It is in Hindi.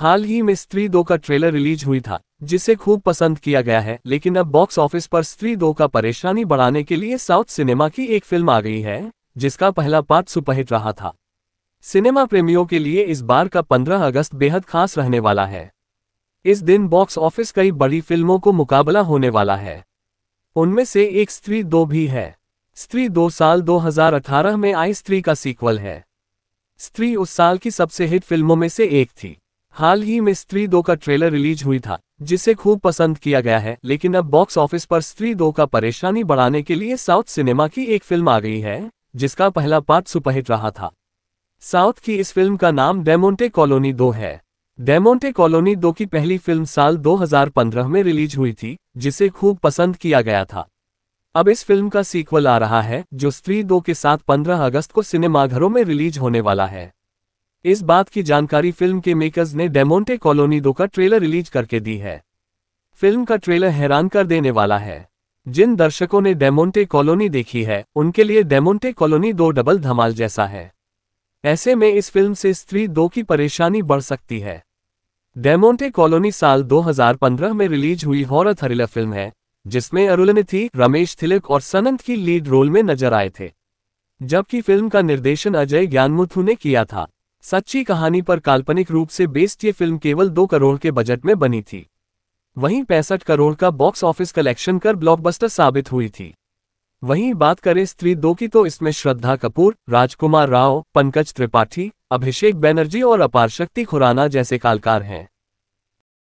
हाल ही में स्त्री दो का ट्रेलर रिलीज हुई था जिसे खूब पसंद किया गया है लेकिन अब बॉक्स ऑफिस पर स्त्री दो का परेशानी बढ़ाने के लिए साउथ सिनेमा की एक फिल्म आ गई है जिसका पहला पार्ट सुपरहिट रहा था सिनेमा प्रेमियों के लिए इस बार का 15 अगस्त बेहद खास रहने वाला है इस दिन बॉक्स ऑफिस कई बड़ी फिल्मों को मुकाबला होने वाला है उनमें से एक स्त्री दो भी है स्त्री दो साल 2018 में आई स्त्री का सीक्वल है स्त्री उस साल की सबसे हिट फिल्मों में से एक थी हाल ही में स्त्री दो का ट्रेलर रिलीज हुई था जिसे खूब पसंद किया गया है लेकिन अब बॉक्स ऑफिस पर स्त्री दो का परेशानी बढ़ाने के लिए साउथ सिनेमा की एक फिल्म आ गई है जिसका पहला पार्ट सुपरहिट रहा था साउथ की इस फिल्म का नाम डेमोंटे कॉलोनी दो है डेमोंटे कॉलोनी दो की पहली फिल्म साल 2015 में रिलीज हुई थी जिसे खूब पसंद किया गया था अब इस फिल्म का सीक्वल आ रहा है जो स्त्री दो के साथ 15 अगस्त को सिनेमाघरों में रिलीज होने वाला है इस बात की जानकारी फिल्म के मेकर्स ने डेमोंटे कॉलोनी दो का ट्रेलर रिलीज करके दी है फिल्म का ट्रेलर हैरान कर देने वाला है जिन दर्शकों ने डेमोंटे कॉलोनी देखी है उनके लिए डेमोंटे कॉलोनी दो डबल धमाल जैसा है ऐसे में इस फिल्म से स्त्री दो की परेशानी बढ़ सकती है डेमोंटे कॉलोनी साल 2015 में रिलीज हुई हॉरर थरिला फिल्म है जिसमें अरुलनिथि रमेश थिलक और सनंत की लीड रोल में नजर आए थे जबकि फिल्म का निर्देशन अजय ज्ञानमुथु ने किया था सच्ची कहानी पर काल्पनिक रूप से बेस्ड ये फिल्म केवल दो करोड़ के बजट में बनी थी वहीं पैंसठ करोड़ का बॉक्स ऑफिस कलेक्शन कर ब्लॉकबस्टर साबित हुई थी वहीं बात करें स्त्री दो की तो इसमें श्रद्धा कपूर राजकुमार राव पंकज त्रिपाठी अभिषेक बैनर्जी और अपार शक्ति खुराना जैसे कालकार हैं